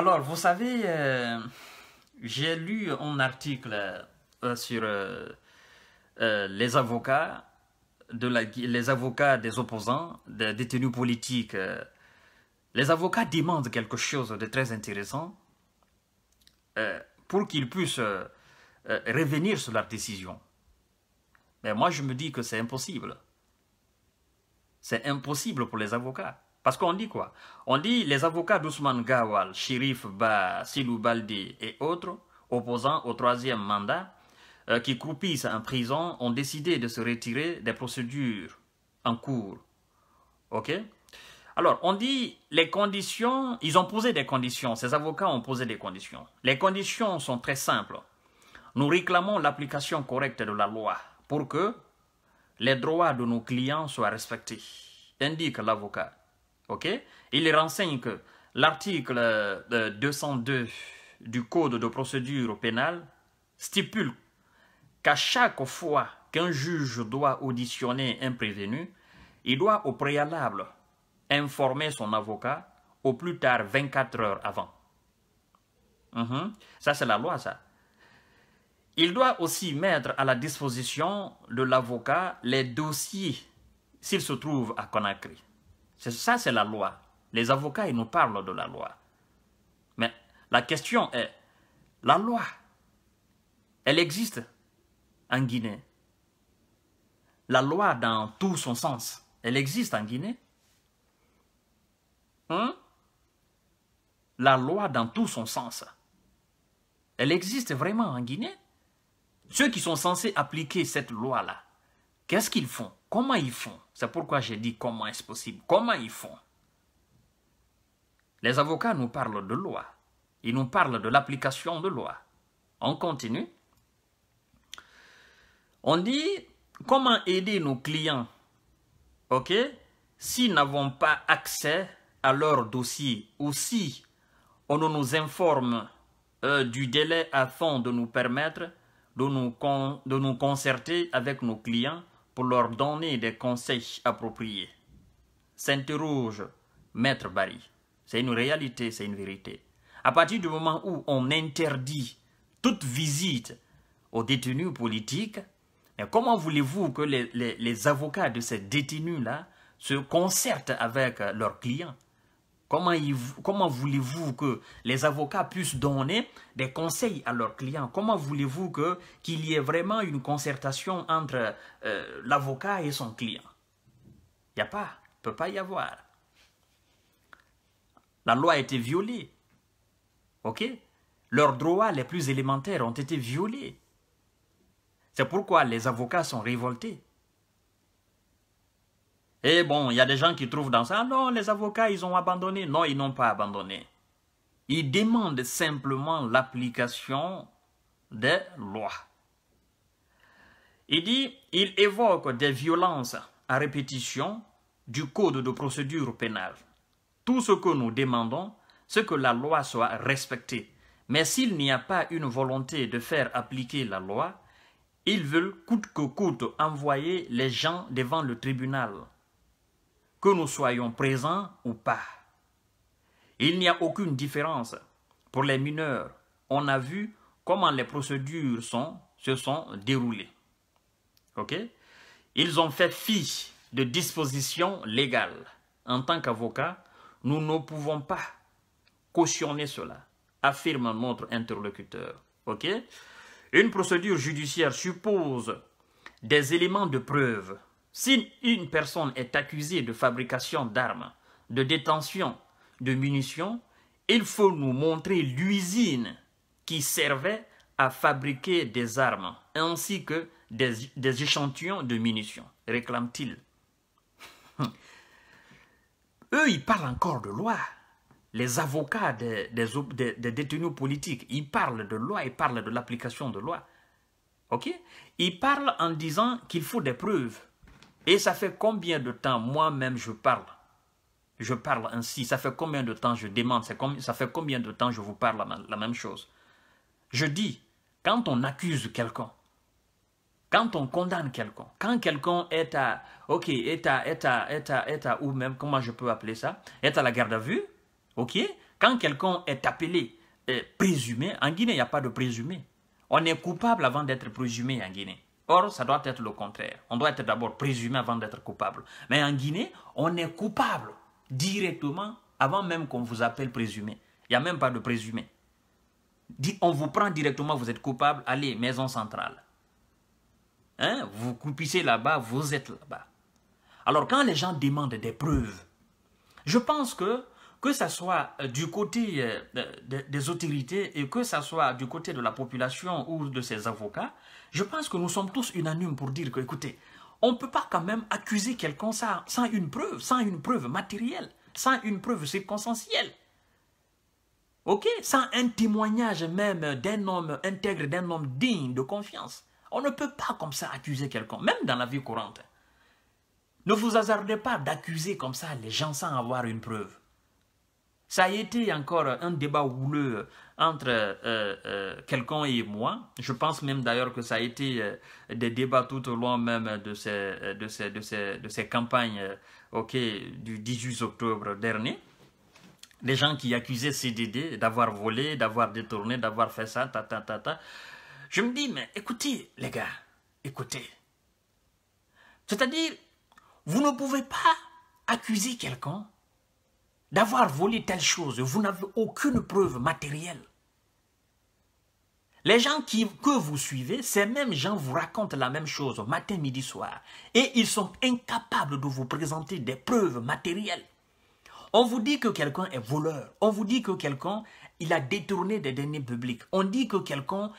Alors, vous savez, euh, j'ai lu un article euh, sur euh, les avocats les avocats des opposants, des détenus politiques. Les avocats demandent quelque chose de très intéressant pour qu'ils puissent revenir sur leur décision. Mais moi, je me dis que c'est impossible. C'est impossible pour les avocats. Parce qu'on dit quoi On dit les avocats d'Ousmane Gawal, Shirif Ba, Silou Baldi et autres, opposants au troisième mandat, euh, qui croupissent en prison, ont décidé de se retirer des procédures en cours. OK alors, on dit les conditions, ils ont posé des conditions, ces avocats ont posé des conditions. Les conditions sont très simples. Nous réclamons l'application correcte de la loi pour que les droits de nos clients soient respectés, indique l'avocat. Il renseigne que l'article 202 du Code de procédure pénale stipule qu'à chaque fois qu'un juge doit auditionner un prévenu, il doit au préalable informer son avocat au plus tard 24 heures avant. Mhm. Ça, c'est la loi, ça. Il doit aussi mettre à la disposition de l'avocat les dossiers s'il se trouve à Conakry. Ça, c'est la loi. Les avocats, ils nous parlent de la loi. Mais la question est, la loi, elle existe en Guinée. La loi dans tout son sens, elle existe en Guinée. Hein? La loi dans tout son sens, elle existe vraiment en Guinée. Ceux qui sont censés appliquer cette loi-là, Qu'est-ce qu'ils font Comment ils font C'est pourquoi j'ai dit comment est-ce possible Comment ils font Les avocats nous parlent de loi. Ils nous parlent de l'application de loi. On continue. On dit comment aider nos clients, ok, s'ils n'avons pas accès à leur dossier ou si on ne nous informe euh, du délai afin de nous permettre de nous, de nous concerter avec nos clients pour leur donner des conseils appropriés. S'interroge Maître Barry. C'est une réalité, c'est une vérité. À partir du moment où on interdit toute visite aux détenus politiques, comment voulez-vous que les avocats de ces détenus-là se concertent avec leurs clients Comment, voulez-vous que les avocats puissent donner des conseils à leurs clients Comment voulez-vous qu'il y ait vraiment une concertation entre euh, l'avocat et son client Il n'y a pas, il ne peut pas y avoir. La loi a été violée. OK Leurs droits les plus élémentaires ont été violés. C'est pourquoi les avocats sont révoltés. Et eh bon, il y a des gens qui trouvent dans ça, ah non, les avocats, ils ont abandonné. Non, ils n'ont pas abandonné. Ils demandent simplement l'application des lois. Il dit, il évoque des violences à répétition du code de procédure pénale. Tout ce que nous demandons, c'est que la loi soit respectée. Mais s'il n'y a pas une volonté de faire appliquer la loi, ils veulent coûte que coûte envoyer les gens devant le tribunal que nous soyons présents ou pas. Il n'y a aucune différence. Pour les mineurs, on a vu comment les procédures se sont déroulées. Ils ont fait fi de dispositions légales. En tant qu'avocat, nous ne pouvons pas cautionner cela, affirme notre interlocuteur. Une procédure judiciaire suppose des éléments de preuve si une personne est accusée de fabrication d'armes, de détention, de munitions, il faut nous montrer l'usine qui servait à fabriquer des armes, ainsi que des, échantillons de munitions, réclame-t-il. Eux, ils parlent encore de loi. Les avocats des, détenus politiques, ils parlent de loi, ils parlent de l'application de loi. OK Ils parlent en disant qu'il faut des preuves. Et ça fait combien de temps moi-même je parle Je parle ainsi. Ça fait combien de temps je demande Ça fait combien de temps je vous parle la même chose Je dis, quand on accuse quelqu'un, quand on condamne quelqu'un, quand quelqu'un est à, ok, est à, est à, est à, ou même, comment je peux appeler ça, est à la garde à vue, ok, quand quelqu'un est appelé euh, présumé, en Guinée, il n'y a pas de présumé. On est coupable avant d'être présumé en Guinée. Or, ça doit être le contraire. On doit être d'abord présumé avant d'être coupable. Mais en Guinée, on est coupable directement avant même qu'on vous appelle présumé. Il n'y a même pas de présumé. On vous prend directement, vous êtes coupable, allez, maison centrale. Hein? Vous coupissez là-bas, vous êtes là-bas. Alors quand les gens demandent des preuves, je pense que que ce soit euh, du côté euh, des autorités et que ce soit du côté de la population ou de ses avocats, je pense que nous sommes tous unanimes pour dire que, écoutez, on ne peut pas quand même accuser quelqu'un sans, une preuve, sans une preuve matérielle, sans une preuve circonstancielle. OK Sans un témoignage même d'un homme intègre, d'un homme digne de confiance. On ne peut pas comme ça accuser quelqu'un, même dans la vie courante. Ne vous hasardez pas d'accuser comme ça les gens sans avoir une preuve. Ça a été encore un débat houleux entre euh, euh, quelqu'un et moi. Je pense même d'ailleurs que ça a été euh, des débats tout au long même de ces, de ces, de ces, de ces campagnes du 18 octobre dernier. Les gens qui accusaient CDD d'avoir volé, d'avoir détourné, d'avoir fait ça, ta, ta, ta, ta. Je me dis, mais écoutez les gars, écoutez. C'est-à-dire, vous ne pouvez pas accuser quelqu'un d'avoir volé telle chose, vous n'avez aucune preuve matérielle. Les gens qui, que vous suivez, ces mêmes gens vous racontent la même chose matin, midi, soir. Et ils sont incapables de vous présenter des preuves matérielles. On vous dit que quelqu'un est voleur. On vous dit que quelqu'un, il a détourné des deniers publics. On dit que quelqu'un, a,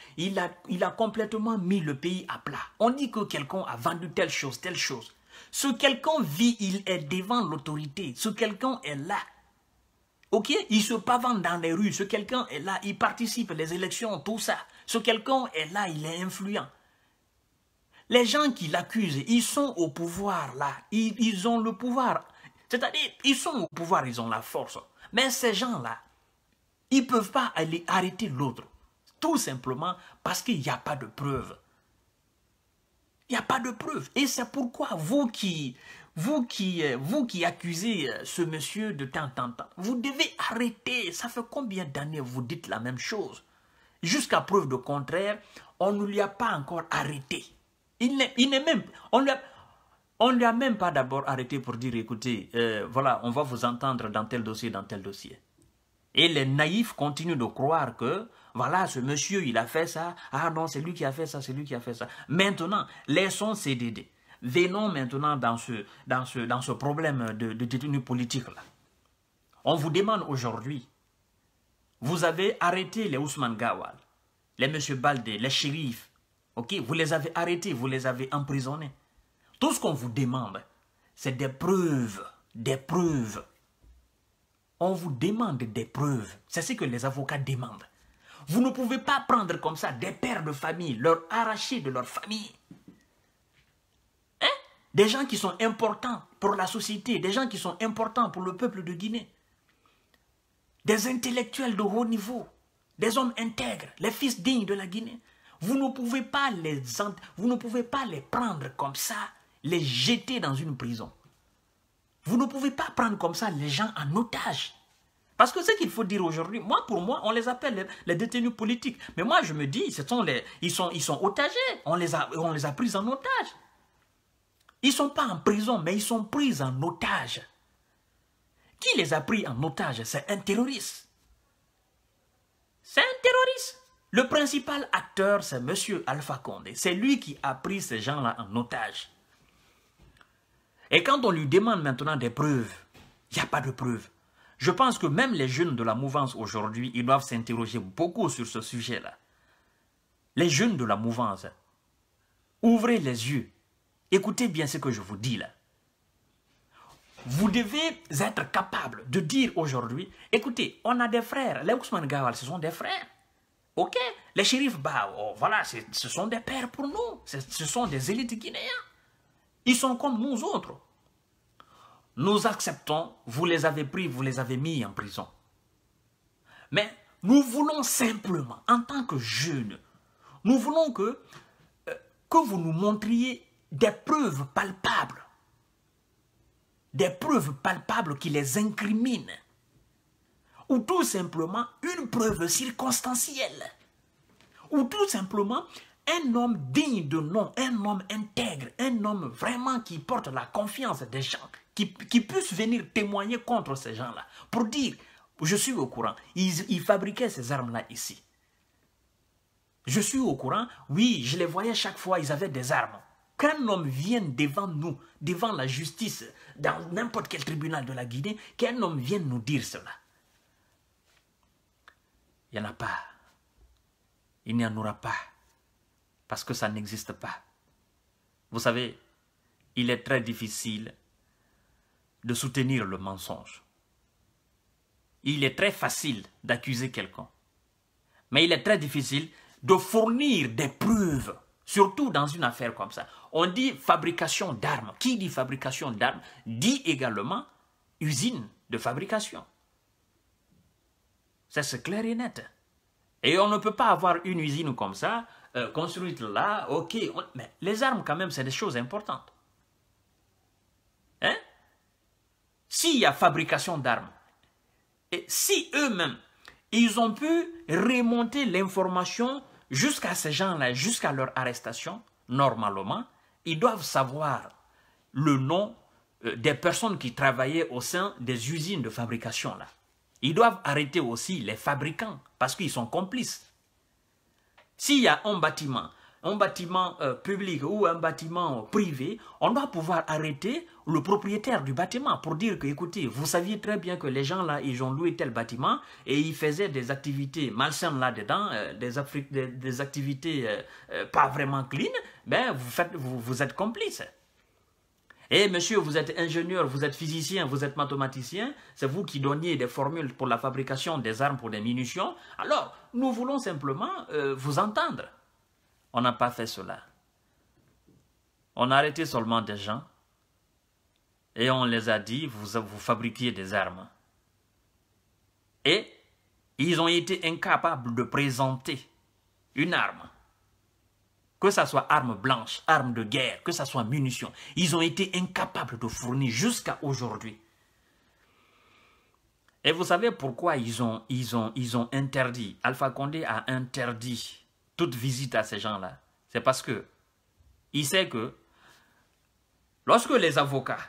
il a complètement mis le pays à plat. On dit que quelqu'un a vendu telle chose, telle chose. Ce quelqu'un vit, il est devant l'autorité. Ce quelqu'un est là. Ok, il se pavane dans les rues. Ce quelqu'un est là, il participe, les élections, tout ça. Ce quelqu'un est là, il est influent. Les gens qui l'accusent, ils sont au pouvoir là. Ils, ils ont le pouvoir. C'est-à-dire, ils sont au pouvoir, ils ont la force. Mais ces gens-là, ils ne peuvent pas aller arrêter l'autre. Tout simplement parce qu'il n'y a pas de preuves. Il n'y a pas de preuves. Et c'est pourquoi vous qui, vous qui, euh, vous qui accusez euh, ce monsieur de tant en temps, vous devez arrêter. Ça fait combien d'années vous dites la même chose Jusqu'à preuve de contraire, on ne lui a pas encore arrêté. Il n'est même... On on ne lui même pas d'abord arrêté pour dire, écoutez, euh, voilà, on va vous entendre dans tel dossier, dans tel dossier. Et les naïfs continuent de croire que, voilà, ce monsieur, il a fait ça, ah non, c'est lui qui a fait ça, c'est lui qui a fait ça. Maintenant, laissons CDD venons maintenant dans ce, dans ce, dans ce problème de, détenu politique. Là. On vous demande aujourd'hui, vous avez arrêté les Ousmane Gawal, les M. Balde, les shérifs, ok vous les avez arrêtés, vous les avez emprisonnés. Tout ce qu'on vous demande, c'est des preuves, des preuves. On vous demande des preuves. C'est ce que les avocats demandent. Vous ne pouvez pas prendre comme ça des pères de famille, leur arracher de leur famille des gens qui sont importants pour la société, des gens qui sont importants pour le peuple de Guinée, des intellectuels de haut niveau, des hommes intègres, les fils dignes de la Guinée. Vous ne pouvez pas les, vous ne pouvez pas les prendre comme ça, les jeter dans une prison. Vous ne pouvez pas prendre comme ça les gens en otage. Parce que ce qu'il faut dire aujourd'hui, moi pour moi, on les appelle les, détenus politiques. Mais moi je me dis, ce sont les, ils, sont, ils sont otagés, on les, on les a pris en otage. Ils ne sont pas en prison, mais ils sont pris en otage. Qui les a pris en otage C'est un terroriste. C'est un terroriste. Le principal acteur, c'est M. Alpha Condé. C'est lui qui a pris ces gens-là en otage. Et quand on lui demande maintenant des preuves, il n'y a pas de preuves. Je pense que même les jeunes de la mouvance aujourd'hui, ils doivent s'interroger beaucoup sur ce sujet-là. Les jeunes de la mouvance, ouvrez les yeux. Écoutez bien ce que je vous dis là. Vous devez être capable de dire aujourd'hui, écoutez, on a des frères. Les Ousmane Gawal, ce sont des frères. OK Les shérifs, bah, oh, voilà, ce sont des pères pour nous. Ce sont des élites guinéens. Ils sont comme nous autres. Nous acceptons, vous les avez pris, vous les avez mis en prison. Mais nous voulons simplement, en tant que jeunes, nous voulons que, euh, que vous nous montriez des preuves palpables, des preuves palpables qui les incriminent, ou tout simplement une preuve circonstancielle, ou tout simplement un homme digne de nom, un homme intègre, un homme vraiment qui porte la confiance des gens, qui, qui puisse venir témoigner contre ces gens-là, pour dire, je suis au courant, ils, ils fabriquaient ces armes-là ici. Je suis au courant, oui, je les voyais chaque fois, ils avaient des armes qu'un homme vienne devant nous, devant la justice, dans n'importe quel tribunal de la Guinée, qu'un homme vienne nous dire cela. Il n'y en a pas. Il n'y en aura pas. Parce que ça n'existe pas. Vous savez, il est très difficile de soutenir le mensonge. Il est très facile d'accuser quelqu'un. Mais il est très difficile de fournir des preuves, surtout dans une affaire comme ça. On dit fabrication d'armes. Qui dit fabrication d'armes dit également usine de fabrication. Ça, c'est clair et net. Et on ne peut pas avoir une usine comme ça, euh, construite là, ok. mais les armes, quand même, c'est des choses importantes. Hein? S'il y a fabrication d'armes, et si eux-mêmes, ils ont pu remonter l'information jusqu'à ces gens-là, jusqu'à leur arrestation, normalement, ils doivent savoir le nom euh, des personnes qui travaillaient au sein des usines de fabrication. là. Ils doivent arrêter aussi les fabricants parce qu'ils sont complices. S'il y a un bâtiment un bâtiment euh, public ou un bâtiment privé, on doit pouvoir arrêter le propriétaire du bâtiment pour dire que, écoutez, vous saviez très bien que les gens là, ils ont loué tel bâtiment et ils faisaient des activités malsaines là-dedans, euh, des, activités euh, pas vraiment clean, ben vous, faites, vous, êtes complice. Et, eh, monsieur, vous êtes ingénieur, vous êtes physicien, vous êtes mathématicien, c'est vous qui donniez des formules pour la fabrication des armes, pour des munitions. Alors, nous voulons simplement vous entendre. On n'a pas fait cela. On a arrêté seulement des gens et on les a dit, vous, vous fabriquiez des armes. Et ils ont été incapables de présenter une arme. Que ce soit arme blanche, arme de guerre, que ce soit munitions. Ils ont été incapables de fournir jusqu'à aujourd'hui. Et vous savez pourquoi ils ont, ils ont, ils ont interdit, Alpha Condé a interdit toute visite à ces gens-là, c'est parce que il sait que lorsque les avocats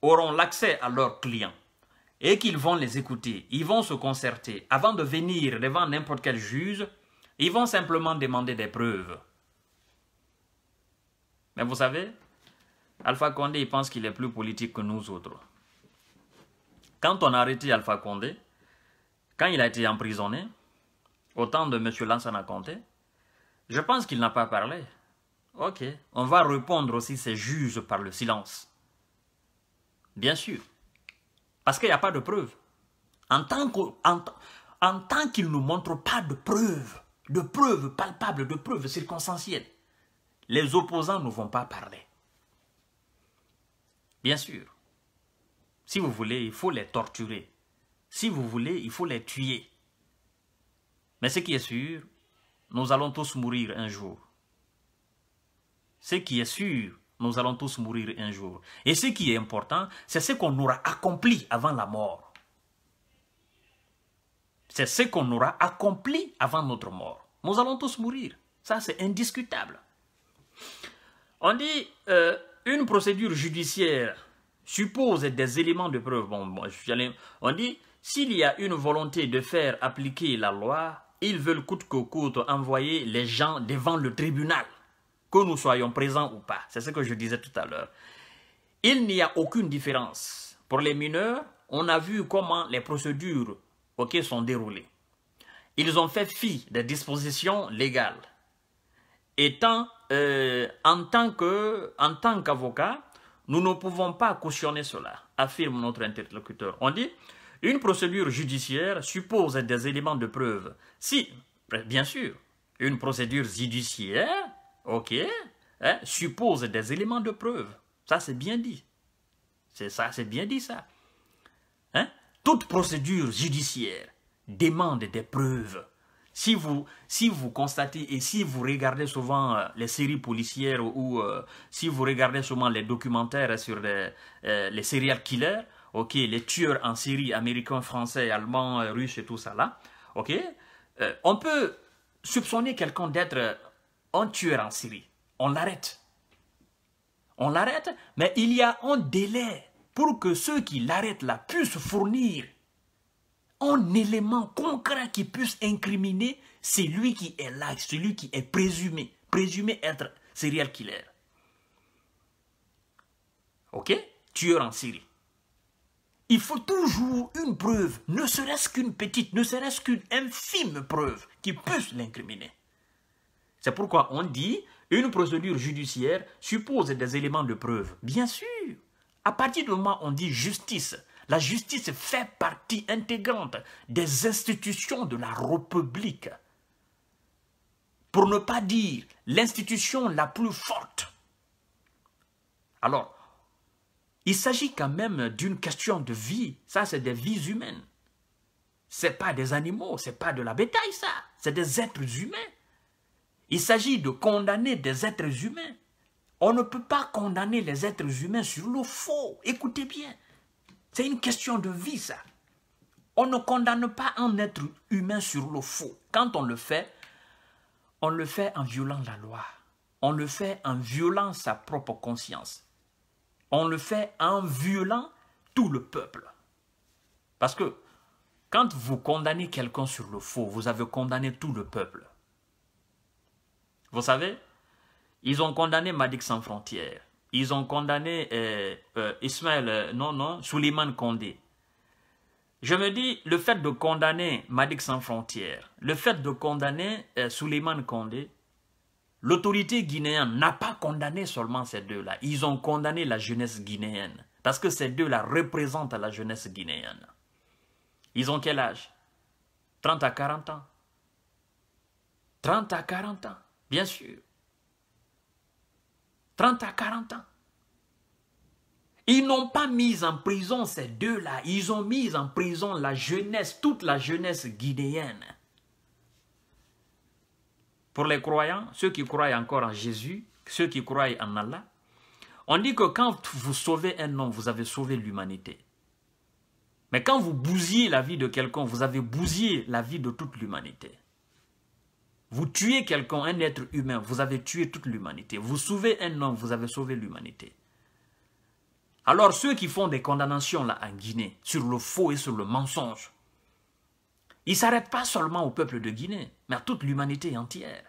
auront l'accès à leurs clients et qu'ils vont les écouter, ils vont se concerter avant de venir devant n'importe quel juge, ils vont simplement demander des preuves. Mais vous savez, Alpha Condé, il pense qu'il est plus politique que nous autres. Quand on a arrêté Alpha Condé, quand il a été emprisonné, au temps de M. Lansana Conté, je pense qu'il n'a pas parlé. Ok, on va répondre aussi ces juges par le silence. Bien sûr. Parce qu'il n'y a pas de preuves. En tant que... tant qu'il ne montre pas de preuves, de preuves palpables, de preuves circonstancielles, les opposants ne vont pas parler. Bien sûr, si vous voulez, il faut les torturer. Si vous voulez, il faut les tuer. Mais ce qui est sûr, nous allons tous mourir un jour. Ce qui est sûr, nous allons tous mourir un jour. Et ce qui est important, c'est ce qu'on aura accompli avant la mort. C'est ce qu'on aura accompli avant notre mort. Nous allons tous mourir. Ça, c'est indiscutable. On dit, euh, une procédure judiciaire suppose des éléments de preuve. Bon, on dit, s'il y a une volonté de faire appliquer la loi, ils veulent coûte que coûte envoyer les gens devant le tribunal, que nous soyons présents ou pas. C'est ce que je disais tout à l'heure. Il n'y a aucune différence. Pour les mineurs, on a vu comment les procédures sont déroulées. Ils ont fait fi des dispositions légales. Étant, euh, en tant qu'avocat, nous ne pouvons pas cautionner cela, affirme notre interlocuteur. On dit, une procédure judiciaire suppose des éléments de preuve. Si, euh, bien sûr, une procédure judiciaire, ok, hein, suppose des éléments de preuve. Ça, c'est bien dit. C'est ça, c'est bien dit ça. Hein? Toute procédure judiciaire demande des preuves. Si vous, si vous constatez et si vous regardez souvent euh, les séries policières ou euh, si vous regardez souvent les documentaires sur les, les serial killers, ok, les tueurs en Syrie, américains, français, allemands, euh, russes et tout ça là, ok, euh, on peut soupçonner quelqu'un d'être un tueur en Syrie. On l'arrête. On l'arrête, mais il y a un délai pour que ceux qui l'arrêtent là puissent fournir un élément concret qui puisse incriminer celui qui est là, celui qui est présumé, présumé être serial killer. Ok Tueur en Syrie il faut toujours une preuve, ne serait-ce qu'une petite, ne serait-ce qu'une infime preuve qui puisse l'incriminer. C'est pourquoi on dit une procédure judiciaire suppose des éléments de preuve. Bien sûr, à partir du moment où on dit justice, la justice fait partie intégrante des institutions de la République. Pour ne pas dire l'institution la plus forte. Alors, il s'agit quand même d'une question de vie. Ça, c'est des vies humaines. Ce n'est pas des animaux, ce n'est pas de la bétail, ça. C'est des êtres humains. Il s'agit de condamner des êtres humains. On ne peut pas condamner les êtres humains sur le faux. Écoutez bien. C'est une question de vie, ça. On ne condamne pas un être humain sur le faux. Quand on le fait, on le fait en violant la loi. On le fait en violant sa propre conscience on le fait en violant tout le peuple. Parce que quand vous condamnez quelqu'un sur le faux, vous avez condamné tout le peuple. Vous savez, ils ont condamné Madik sans frontières. Ils ont condamné euh, euh, Ismaël, euh, non, non, Suleiman Condé. Je me dis, le fait de condamner Madik sans frontières, le fait de condamner Souleiman Condé, L'autorité guinéenne n'a pas condamné seulement ces deux-là. Ils ont condamné la jeunesse guinéenne. Parce que ces deux-là représentent la jeunesse guinéenne. Ils ont quel âge 30 à 40 ans. 30 à 40 ans, bien sûr. 30 à 40 ans. Ils n'ont pas mis en prison ces deux-là. Ils ont mis en prison la jeunesse, toute la jeunesse guinéenne pour les croyants, ceux qui croient encore en Jésus, ceux qui croient en Allah, on dit que quand vous sauvez un homme, vous avez sauvé l'humanité. Mais quand vous bousillez la vie de quelqu'un, vous avez bousillé la vie de toute l'humanité. Vous tuez quelqu'un, un être humain, vous avez tué toute l'humanité. Vous sauvez un homme, vous avez sauvé l'humanité. Alors ceux qui font des condamnations là en Guinée, sur le faux et sur le mensonge, ils ne s'arrêtent pas seulement au peuple de Guinée mais à toute l'humanité entière.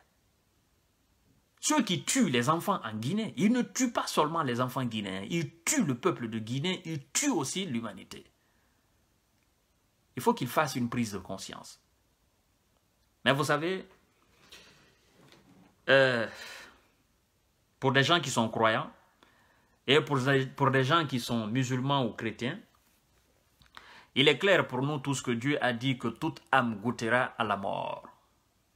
Ceux qui tuent les enfants en Guinée, ils ne tuent pas seulement les enfants guinéens, ils tuent le peuple de Guinée, ils tuent aussi l'humanité. Il faut qu'ils fassent une prise de conscience. Mais vous savez, euh, pour des gens qui sont croyants, et pour, pour des gens qui sont musulmans ou chrétiens, il est clair pour nous tous que Dieu a dit que toute âme goûtera à la mort.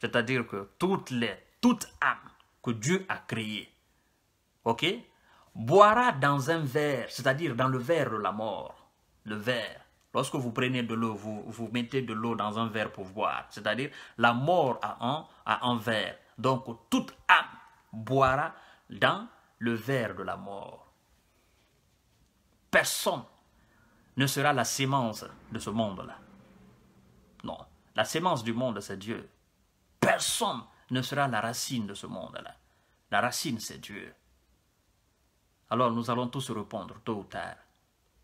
C'est-à-dire que toutes toute âme que Dieu a créée, ok, boira dans un verre, c'est-à-dire dans le verre de la mort. Le verre. Lorsque vous prenez de l'eau, vous, mettez de l'eau dans un verre pour boire. C'est-à-dire la mort a un, a un verre. Donc toute âme boira dans le verre de la mort. Personne ne sera la sémence de ce monde-là. Non, la sémence du monde, c'est Dieu personne ne sera la racine de ce monde-là. La racine, c'est Dieu. Alors nous allons tous répondre, tôt ou tard.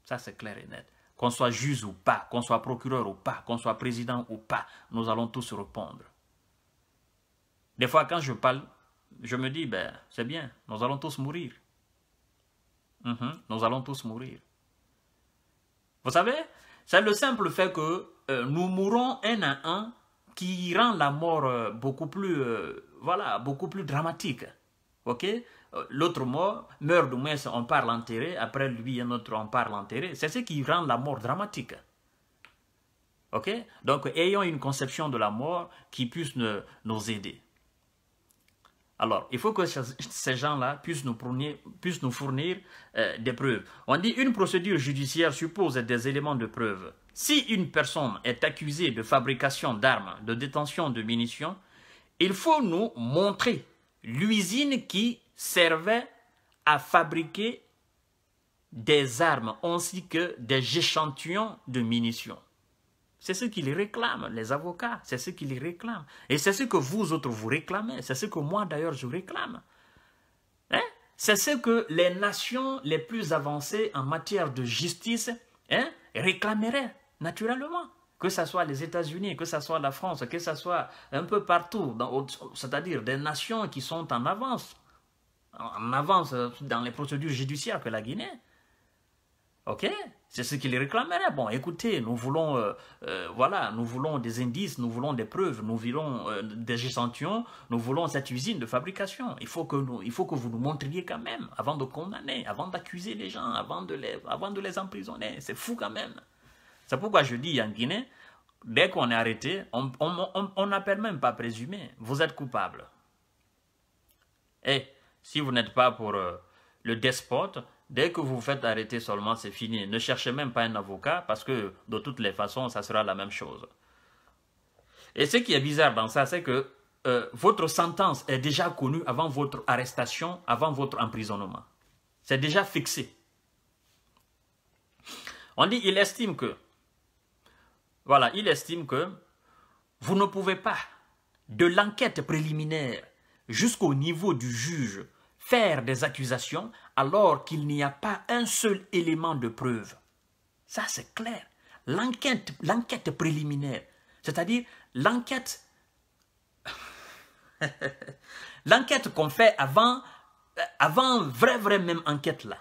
Ça, c'est clair et net. Qu'on soit juge ou pas, qu'on soit procureur ou pas, qu'on soit président ou pas, nous allons tous répondre. Des fois, quand je parle, je me dis, ben, c'est bien, nous allons tous mourir. Mhm, nous allons tous mourir. Vous savez, c'est le simple fait que euh, nous mourrons un à un qui rend la mort euh, beaucoup plus, euh, voilà, beaucoup plus dramatique. Ok euh, L'autre mort meurt du moins, on parle enterré, après lui, un autre, on parle enterré. C'est ce qui rend la mort dramatique. Ok Donc, ayons une conception de la mort qui puisse nous aider. Alors, il faut que ces gens-là puissent nous fournir, puissent nous fournir des preuves. On dit une procédure judiciaire suppose des éléments de preuve. Si une personne est accusée de fabrication d'armes, de détention de munitions, il faut nous montrer l'usine qui servait à fabriquer des armes ainsi que des échantillons de munitions. C'est ce qu'ils réclament, les avocats, c'est ce qu'ils réclament. Et c'est ce que vous autres vous réclamez, c'est ce que moi d'ailleurs je réclame. Hein? C'est ce que les nations les plus avancées en matière de justice hein, réclameraient naturellement. Que ce soit les États-Unis, que ce soit la France, que ce soit un peu partout, c'est-à-dire des nations qui sont en avance, en avance dans les procédures judiciaires que la Guinée. Ok C'est ce qu'ils réclameraient. Bon, écoutez, nous voulons, euh, euh, voilà, nous voulons des indices, nous voulons des preuves, nous voulons euh, des échantillons, nous voulons cette usine de fabrication. Il faut, que nous, il faut que vous nous montriez quand même, avant de condamner, avant d'accuser les gens, avant de les, avant de les emprisonner. C'est fou quand même. C'est pourquoi je dis en Guinée, dès qu'on est arrêté, on n'appelle même pas présumé. Vous êtes coupable. Et si vous n'êtes pas pour euh, le despote, dès que vous vous faites arrêter seulement, c'est fini. Ne cherchez même pas un avocat parce que de toutes les façons, ça sera la même chose. Et ce qui est bizarre dans ça, c'est que euh, votre sentence est déjà connue avant votre arrestation, avant votre emprisonnement. C'est déjà fixé. On dit, il estime que voilà, il estime que vous ne pouvez pas, de l'enquête préliminaire jusqu'au niveau du juge, faire des accusations alors qu'il n'y a pas un seul élément de preuve. Ça, c'est clair. L'enquête, l'enquête préliminaire, c'est-à-dire l'enquête, l'enquête qu'on fait avant, euh, avant vraie, vraie même enquête là,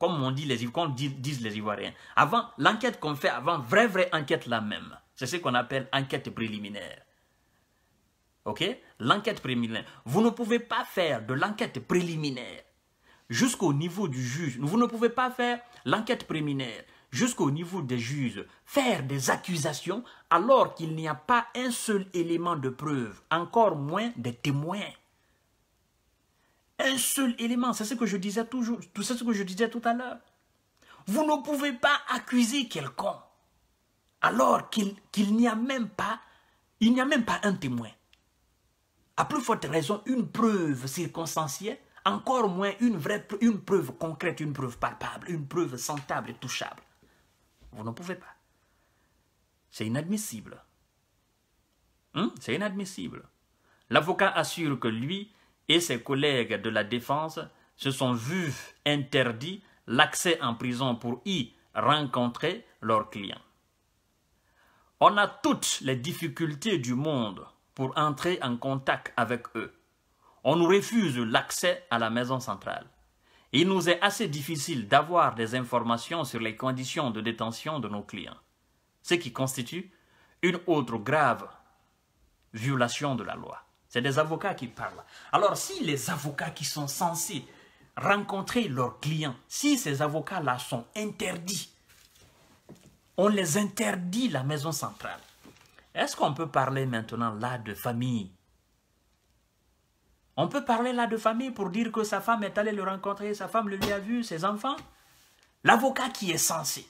comme on dit les, disent les Ivoiriens. Avant, l'enquête qu'on fait avant, vraie, vraie enquête la même. C'est ce qu'on appelle enquête préliminaire. OK L'enquête préliminaire. Vous ne pouvez pas faire de l'enquête préliminaire jusqu'au niveau du juge. Vous ne pouvez pas faire l'enquête préliminaire jusqu'au niveau des juges. Faire des accusations alors qu'il n'y a pas un seul élément de preuve, encore moins des témoins. Un seul élément, c'est ce que je disais toujours, tout ce que je disais tout à l'heure. Vous ne pouvez pas accuser quelqu'un alors qu'il n'y a même pas, il n'y a même pas un témoin. À plus forte raison, une preuve circonstancielle, encore moins une vraie une preuve concrète, une preuve palpable, une preuve sentable et touchable. Vous ne pouvez pas. C'est inadmissible. Hein? C'est inadmissible. L'avocat assure que lui, et ses collègues de la défense se sont vus interdits l'accès en prison pour y rencontrer leurs clients. On a toutes les difficultés du monde pour entrer en contact avec eux. On nous refuse l'accès à la maison centrale. Il nous est assez difficile d'avoir des informations sur les conditions de détention de nos clients, ce qui constitue une autre grave violation de la loi. C'est des avocats qui parlent. Alors, si les avocats qui sont censés rencontrer leurs clients, si ces avocats-là sont interdits, on les interdit la maison centrale. Est-ce qu'on peut parler maintenant là de famille On peut parler là de famille pour dire que sa femme est allée le rencontrer, sa femme le lui a vu, ses enfants L'avocat qui est censé,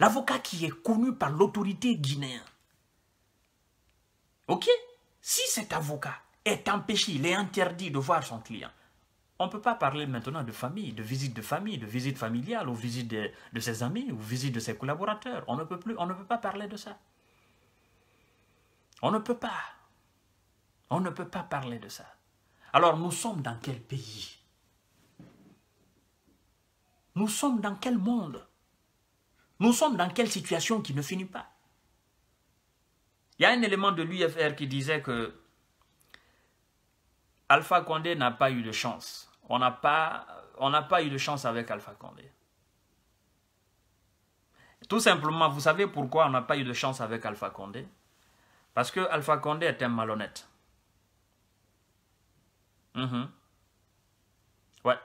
l'avocat qui est connu par l'autorité guinéenne, ok si cet avocat est empêché, il est interdit de voir son client, on ne peut pas parler maintenant de famille, de visite de famille, de visite familiale, ou visite de, ses amis, ou visite de ses collaborateurs. On ne peut plus, on ne peut pas parler de ça. On ne peut pas. On ne peut pas parler de ça. Alors nous sommes dans quel pays Nous sommes dans quel monde Nous sommes dans quelle situation qui ne finit pas il y a un élément de l'UFR qui disait que Alpha Condé n'a pas eu de chance. On n'a pas, pas eu de chance avec Alpha Condé. Tout simplement, vous savez pourquoi on n'a pas eu de chance avec Alpha Condé Parce que Alpha Condé est un malhonnête. Mhm. Ouais.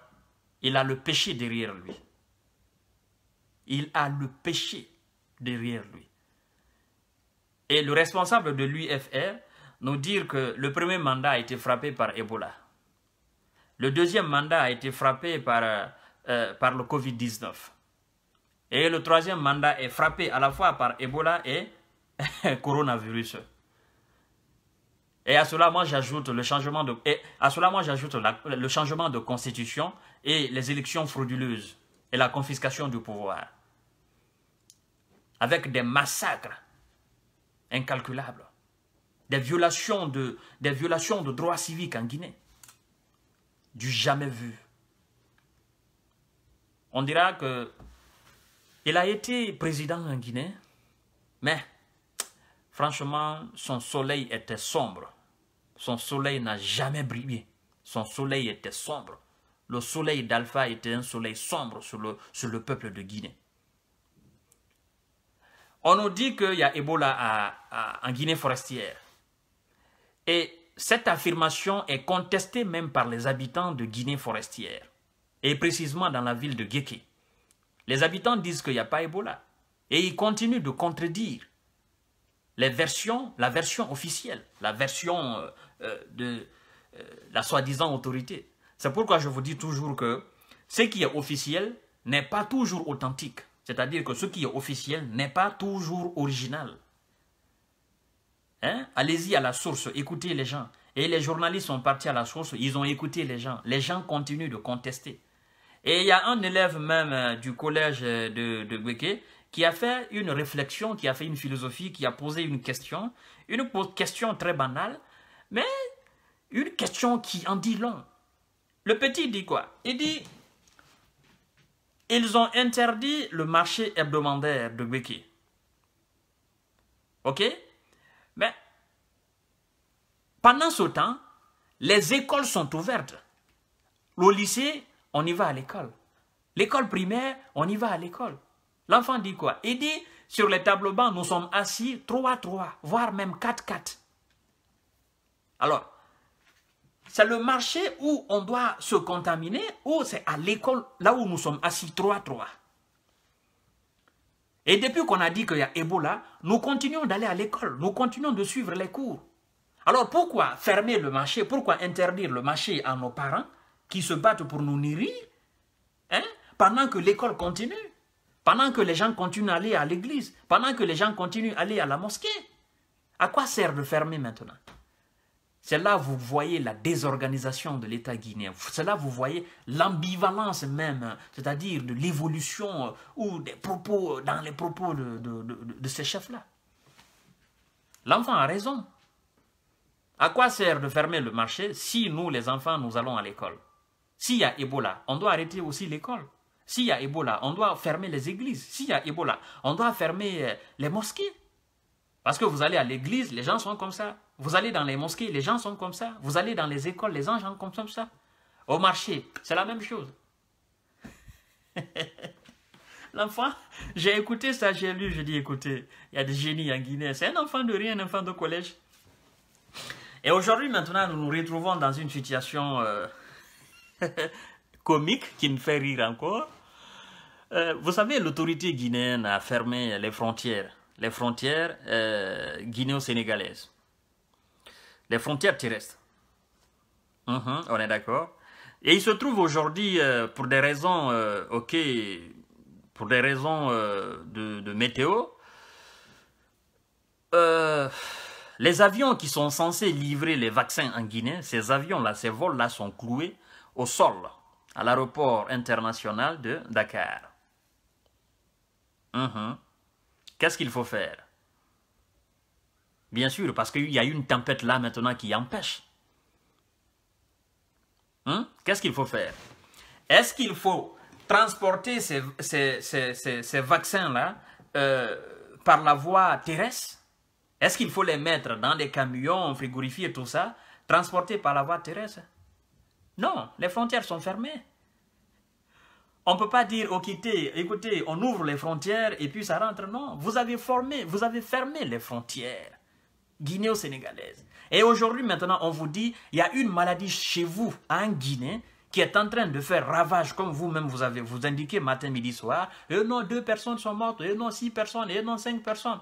Il a le péché derrière lui. Il a le péché derrière lui. Et le responsable de l'UFR nous dit que le premier mandat a été frappé par Ebola. Le deuxième mandat a été frappé par, euh, euh, par le Covid-19. Et le troisième mandat est frappé à la fois par Ebola et coronavirus. Et à cela, moi, j'ajoute le changement de, et à cela, moi, j'ajoute le changement de constitution et les élections frauduleuses et la confiscation du pouvoir. Avec des massacres incalculables, des violations de, des violations de droits civiques en Guinée, du jamais vu. On dira que il a été président en Guinée, mais franchement, son soleil était sombre. Son soleil n'a jamais brillé. Son soleil était sombre. Le soleil d'Alpha était un soleil sombre sur le, sur le peuple de Guinée. On nous dit qu'il y a Ebola en Guinée forestière. Et cette affirmation est contestée même par les habitants de Guinée forestière, et précisément dans la ville de Guéké. Les habitants disent qu'il n'y a pas Ebola. Et ils continuent de contredire les versions, la version officielle, la version euh, euh, de euh, la soi-disant autorité. C'est pourquoi je vous dis toujours que ce qui est officiel n'est pas toujours authentique. C'est-à-dire que ce qui est officiel n'est pas toujours original. Hein? Allez-y à la source, écoutez les gens. Et les journalistes sont partis à la source, ils ont écouté les gens. Les gens continuent de contester. Et il y a un élève même euh, du collège euh, de, de qui a fait une réflexion, qui a fait une philosophie, qui a posé une question, une question très banale, mais une question qui en dit long. Le petit dit quoi Il dit ils ont interdit le marché hebdomadaire de Béké. OK Mais pendant ce temps, les écoles sont ouvertes. Au lycée, on y va à l'école. L'école primaire, on y va à l'école. L'enfant dit quoi Il dit, sur les tables bancs, nous sommes assis 3-3, voire même 4-4. Alors, c'est le marché où on doit se contaminer ou c'est à l'école, là où nous sommes assis 3-3. Et depuis qu'on a dit qu'il y a Ebola, nous continuons d'aller à l'école, nous continuons de suivre les cours. Alors pourquoi fermer le marché, pourquoi interdire le marché à nos parents qui se battent pour nous nourrir hein, pendant que l'école continue, pendant que les gens continuent à aller à l'église, pendant que les gens continuent à aller à la mosquée À quoi sert de fermer maintenant c'est là vous voyez la désorganisation de l'État guinéen. C'est là vous voyez l'ambivalence même, hein, c'est-à-dire de l'évolution euh, ou des propos euh, dans les propos de ces chefs-là. L'enfant a raison. À quoi sert de fermer le marché si nous, les enfants, nous allons à l'école S'il y a Ebola, on doit arrêter aussi l'école. S'il y a Ebola, on doit fermer les églises. S'il y a Ebola, on doit fermer euh, les mosquées. Parce que vous allez à l'église, les gens sont comme ça. Vous allez dans les mosquées, les gens sont comme ça. Vous allez dans les écoles, les gens sont comme ça. Au marché, c'est la même chose. L'enfant, j'ai écouté ça, j'ai lu, j'ai dit écoutez, il y a des génies en Guinée. C'est un enfant de rien, un enfant de collège. Et aujourd'hui, maintenant, nous nous retrouvons dans une situation euh, comique qui me fait rire encore. Euh, vous savez, l'autorité guinéenne a fermé les frontières, les frontières euh, guinéo-sénégalaises les frontières terrestres. Mhm, on est d'accord. Et il se trouve aujourd'hui, euh, pour des raisons, euh, ok, pour des raisons euh, de, météo, les avions qui sont censés livrer les vaccins en Guinée, ces avions-là, ces vols-là sont cloués au sol, à l'aéroport international de Dakar. Mhm. Qu'est-ce qu'il faut faire Bien sûr, parce qu'il y a une tempête là maintenant qui empêche. Hein? Qu'est-ce qu'il faut faire Est-ce qu'il faut transporter ces, vaccins-là euh, par la voie terrestre Est-ce qu'il faut les mettre dans des camions, frigorifier tout ça, transporter par la voie terrestre Non, les frontières sont fermées. On ne peut pas dire, oh, écoutez, on ouvre les frontières et puis ça rentre. Non, vous avez formé, vous avez fermé les frontières guinéo-sénégalaise. Et aujourd'hui, maintenant, on vous dit, il y a une maladie chez vous, en Guinée, qui est en train de faire ravage, comme vous-même vous avez vous indiqué matin, midi, soir. Et eh non, deux personnes sont mortes, et eh non, six personnes, et eh non, cinq personnes.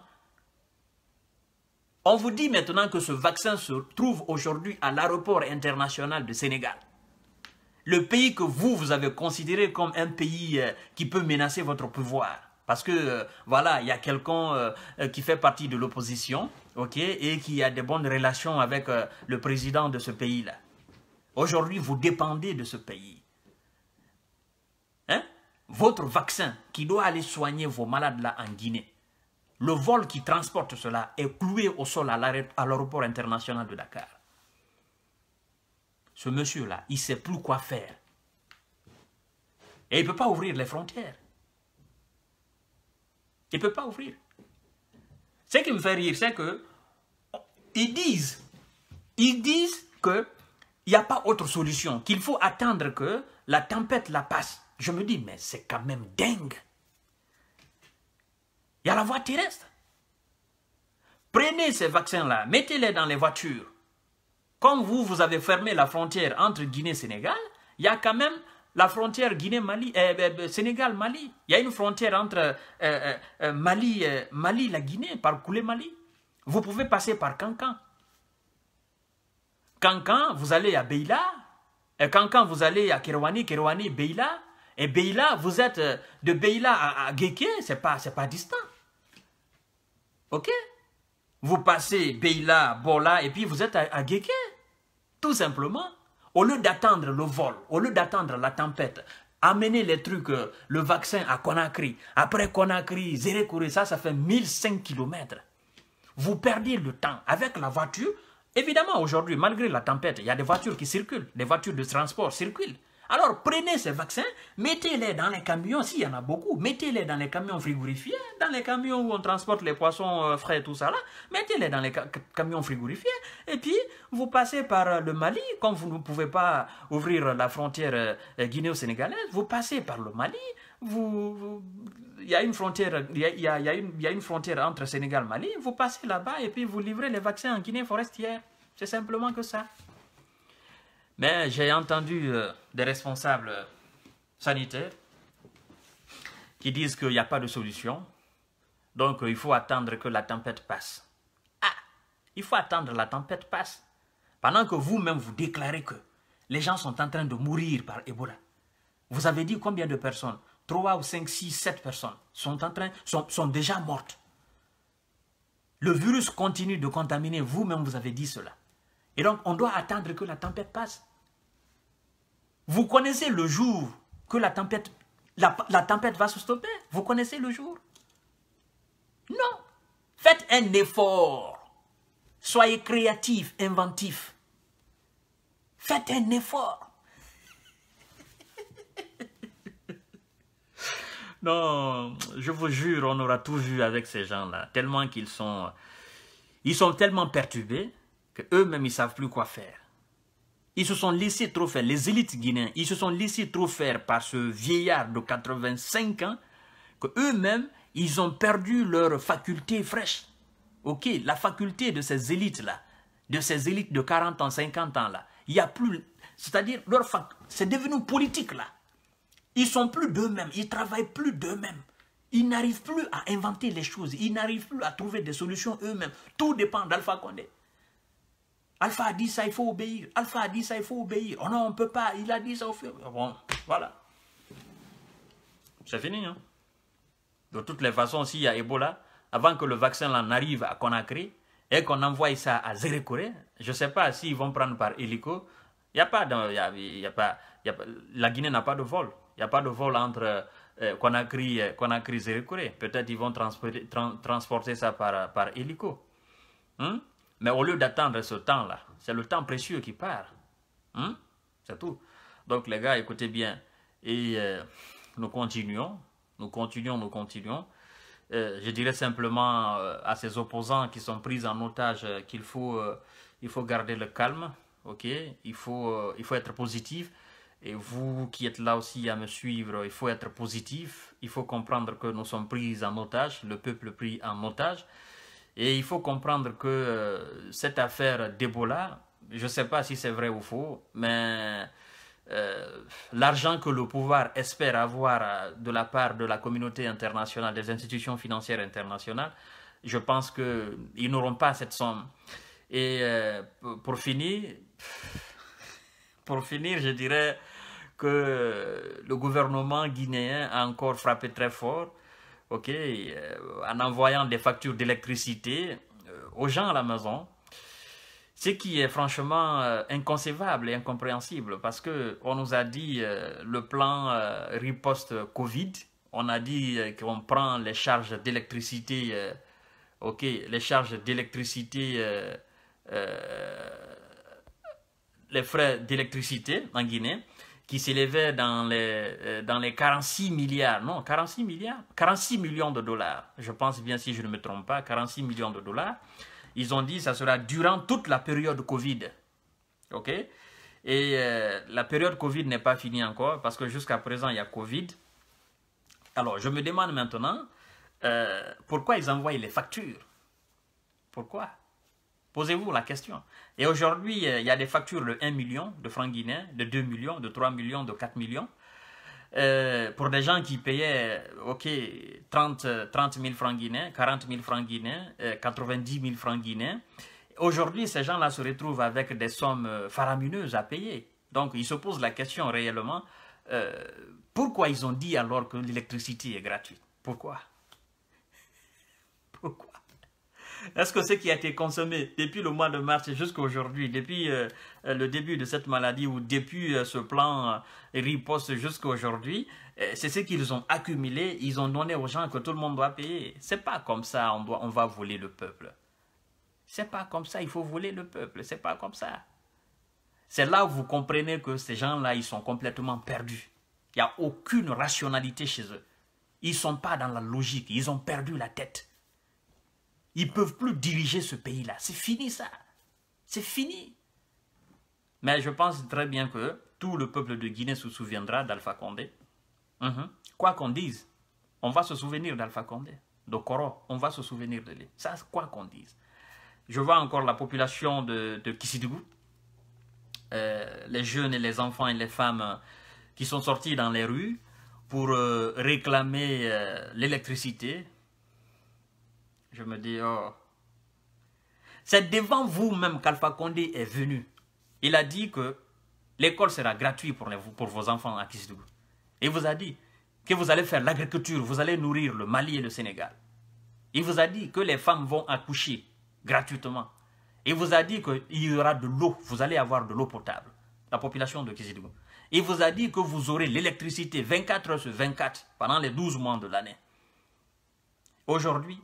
On vous dit maintenant que ce vaccin se trouve aujourd'hui à l'aéroport international de Sénégal. Le pays que vous, vous avez considéré comme un pays euh, qui peut menacer votre pouvoir. Parce que, euh, voilà, il y a quelqu'un euh, qui fait partie de l'opposition, et qui a des bonnes relations avec euh, le président de ce pays-là. Aujourd'hui, vous dépendez de ce pays. Hein? Votre vaccin qui doit aller soigner vos malades là en Guinée, le vol qui transporte cela est cloué au sol à l'aéroport international de Dakar. Ce monsieur-là, il ne sait plus quoi faire. Et il ne peut pas ouvrir les frontières. Il ne peut pas ouvrir. Ce qui me fait rire, c'est que ils disent, ils disent que il n'y a pas autre solution, qu'il faut attendre que la tempête la passe. Je me dis, mais c'est quand même dingue. Il y a la voie terrestre. Prenez ces vaccins-là, mettez-les dans les voitures. Comme vous, vous avez fermé la frontière entre Guinée et Sénégal, il y a quand même la frontière Guinée-Mali, eh, eh, eh, Sénégal-Mali. Il y a une frontière entre Mali, Mali, la Guinée, par Koulé-Mali. Vous pouvez passer par Cancan. Cancan, vous allez à Beyla. Et Cancan, vous allez à Kerouani, Kerouani, Beyla. Et Beyla, vous êtes euh, de Beyla à, à Geke, c'est pas, pas distant. Ok Vous passez Beyla, Bola, et puis vous êtes à, à Tout simplement. Au lieu d'attendre le vol, au lieu d'attendre la tempête, amener les trucs, euh, le vaccin à Conakry. Après Conakry, Zérékouré, ça, ça fait 1005 km. Vous perdez le temps avec la voiture. Évidemment, aujourd'hui, malgré la tempête, il y a des voitures qui circulent, des voitures de transport circulent. Alors prenez ces vaccins, mettez-les dans les camions, s'il y en a beaucoup, mettez-les dans les camions frigorifiés, dans les camions où on transporte les poissons euh, frais, tout ça là, mettez-les dans les camions frigorifiés, et puis vous passez par euh, le Mali, comme vous ne pouvez pas ouvrir la frontière euh, guinéo-sénégalaise, vous passez par le Mali, vous, il y a une frontière, il y a, y a, une frontière entre Sénégal et Mali, vous passez là-bas et puis vous livrez les vaccins en Guinée forestière. C'est simplement que ça. Mais j'ai entendu euh, des responsables sanitaires qui disent qu'il n'y a pas de solution. Donc, euh, il faut attendre que la tempête passe. Ah, il faut attendre que la tempête passe. Pendant que vous-même, vous déclarez que les gens sont en train de mourir par Ebola. Vous avez dit combien de personnes Trois ou cinq, six, sept personnes sont, sont déjà mortes. Le virus continue de contaminer. Vous-même, vous avez dit cela. Et donc, on doit attendre que la tempête passe. Vous connaissez le jour que la tempête, la, tempête va se stopper Vous connaissez le jour Non. Faites un effort. Soyez créatif, inventif. Faites un effort. non, je vous jure, on aura tout vu avec ces gens-là, tellement qu'ils sont... Ils sont tellement perturbés queux mêmes ils savent plus quoi faire. Ils se sont laissés trop faire, les élites guinéennes, ils se sont laissés trop faire par ce vieillard de 85 ans, queux mêmes ils ont perdu leur faculté fraîche. Ok, la faculté de ces élites-là, de ces élites de 40 ans, 50 ans-là, il n'y a plus... C'est-à-dire, leur c'est devenu politique, là. Ils sont plus d'eux-mêmes, ils travaillent plus d'eux-mêmes. Ils n'arrivent plus à inventer les choses, ils n'arrivent plus à trouver des solutions eux-mêmes. Tout dépend d'Alpha Condé. Alpha a dit ça, il faut obéir. Alpha a dit ça, il faut obéir. Oh non, on ne peut pas. Il a dit ça, à fait. Bon, voilà. C'est fini. non hein. De toutes les façons, s'il y a Ebola, avant que le vaccin n'arrive à Conakry et qu'on envoie ça à Zérékoré, je ne sais pas s'ils vont prendre par hélico. Il n'y a pas. y y a pas la Guinée n'a pas de vol. Il n'y a pas de vol entre euh, Conakry et Conakry Peut-être ils vont transporter, transporter ça par, par hélico. Hein? Mais au lieu d'attendre ce temps-là, c'est le temps précieux qui part. Hein, c'est tout. Donc les gars, écoutez bien. Et euh, nous continuons, nous continuons, nous continuons. Euh, je dirais simplement euh, à ces opposants qui sont pris en otage qu'il faut, il faut garder le calme. ok il, faut, il faut être positif. Et vous qui êtes là aussi à me suivre, il faut être positif. Il faut comprendre que nous sommes pris en otage, le peuple pris en otage. Et il faut comprendre que euh, cette affaire d'Ebola, je ne sais pas si c'est vrai ou faux, mais euh, l'argent que le pouvoir espère avoir euh, de la part de la communauté internationale, des institutions financières internationales, je pense qu'ils n'auront pas cette somme. Et pour finir, pour finir, je dirais que le gouvernement guinéen a encore frappé très fort ok, euh, en envoyant des factures d'électricité euh, aux gens à la maison, ce qui est franchement euh, inconcevable et incompréhensible parce que on nous a dit le plan riposte Covid, on a dit qu'on prend les charges d'électricité, ok, les charges d'électricité, les frais d'électricité en Guinée qui s'élevait dans les, euh, dans les 46 milliards, non, 46 milliards, 46 millions de dollars, je pense bien si je ne me trompe pas, 46 millions de dollars, ils ont dit que ça sera durant toute la période Covid. OK Et euh, la période Covid n'est pas finie encore parce que jusqu'à présent, il y a Covid. Alors, je me demande maintenant euh, pourquoi ils envoient les factures. Pourquoi Posez-vous la question. Et aujourd'hui, euh, il y a des factures de 1 million de francs guinéens, de 2 millions, de 3 millions, de 4 millions. Euh, pour des gens qui payaient euh, ok 30, 000 francs guinéens, 40 000 francs guinéens, 90 000 francs guinéens, aujourd'hui, ces gens-là se retrouvent avec des sommes faramineuses à payer. Donc, ils se posent la question réellement, pourquoi ils ont dit alors que l'électricité est gratuite Pourquoi Est-ce que ce qui a été consommé depuis le mois de mars jusqu'à aujourd'hui, depuis euh, euh, le début de cette maladie ou depuis euh, ce plan riposte jusqu'à aujourd'hui, c'est ce qu'ils ont accumulé, ils ont donné aux gens que tout le monde doit payer. C'est pas comme ça, on, doit, on va voler le peuple. C'est pas comme ça, il faut voler le peuple, c'est pas comme ça. C'est là où vous comprenez que ces gens-là, ils sont complètement perdus. Il n'y a aucune rationalité chez eux. Ils ne sont pas dans la logique, ils ont perdu la tête. Ils ne peuvent plus diriger ce pays-là. C'est fini ça. C'est fini. Mais je pense très bien que tout le peuple de Guinée se souviendra d'Alpha Condé. Mhm. Quoi qu'on dise, on va se souvenir d'Alpha Condé. De Koro, on va se souvenir de lui. Ça, quoi qu'on dise. Je vois encore la population de, de Kissidougou, euh, les jeunes et les enfants et les femmes euh, qui sont sortis dans les rues pour euh, réclamer l'électricité, je me dis, oh. C'est devant vous-même qu'Alpha Condé est venu. Il a dit que l'école sera gratuite pour, pour vos enfants à Kizidougou. Il vous a dit que vous allez faire l'agriculture, vous allez nourrir le Mali et le Sénégal. Il vous a dit que les femmes vont accoucher gratuitement. Il vous a dit qu'il y aura de l'eau, vous allez avoir de l'eau potable, la population de Kizidou. Il vous a dit que vous aurez l'électricité 24 heures sur 24 pendant les 12 mois de l'année. Aujourd'hui,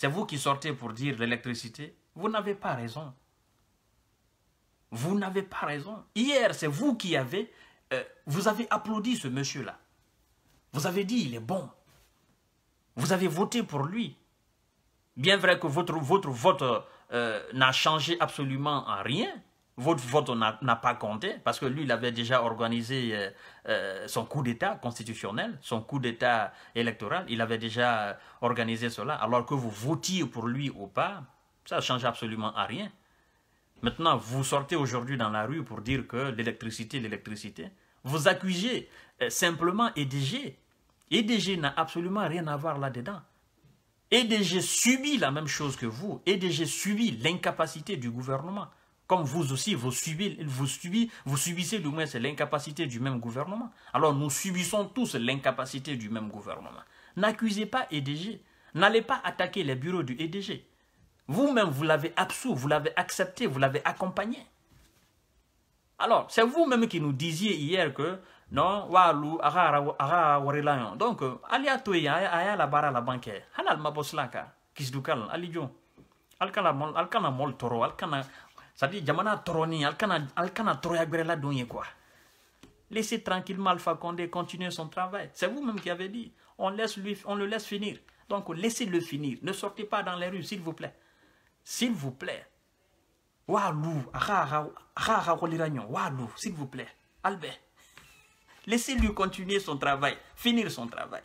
c'est vous qui sortez pour dire l'électricité. Vous n'avez pas raison. Vous n'avez pas raison. Hier, c'est vous qui avez... Euh, vous avez applaudi ce monsieur-là. Vous avez dit, il est bon. Vous avez voté pour lui. Bien vrai que votre, votre vote euh, n'a changé absolument en rien votre vote n'a pas compté, parce que lui, il avait déjà organisé euh, euh, son coup d'État constitutionnel, son coup d'État électoral, il avait déjà euh, organisé cela, alors que vous votiez pour lui ou pas, ça ne change absolument à rien. Maintenant, vous sortez aujourd'hui dans la rue pour dire que l'électricité, l'électricité, vous accusez simplement EDG. EDG n'a absolument rien à voir là-dedans. EDG subit la même chose que vous, EDG subit l'incapacité du gouvernement comme vous aussi, vous subissez, vous subissez, vous subissez du moins l'incapacité du même gouvernement. Alors nous subissons tous l'incapacité du même gouvernement. N'accusez pas EDG. N'allez pas attaquer les bureaux du EDG. Vous-même, vous, l'avez absous, vous l'avez accepté, vous l'avez accompagné. Alors, c'est vous-même qui nous disiez hier que non, walu, ara warilayon. Donc, euh, allez à aya la bara à la banque. Halal maboslaka, kisdukal, alijo. que mol toro, alkana c'est-à-dire ali alkana, quoi laissez tranquillement Alpha Condé continuer son travail c'est vous même qui avez dit on laisse lui on le laisse finir donc laissez-le finir ne sortez pas dans les rues s'il vous plaît s'il vous plaît s'il vous plaît Albert laissez-lui continuer son travail finir son travail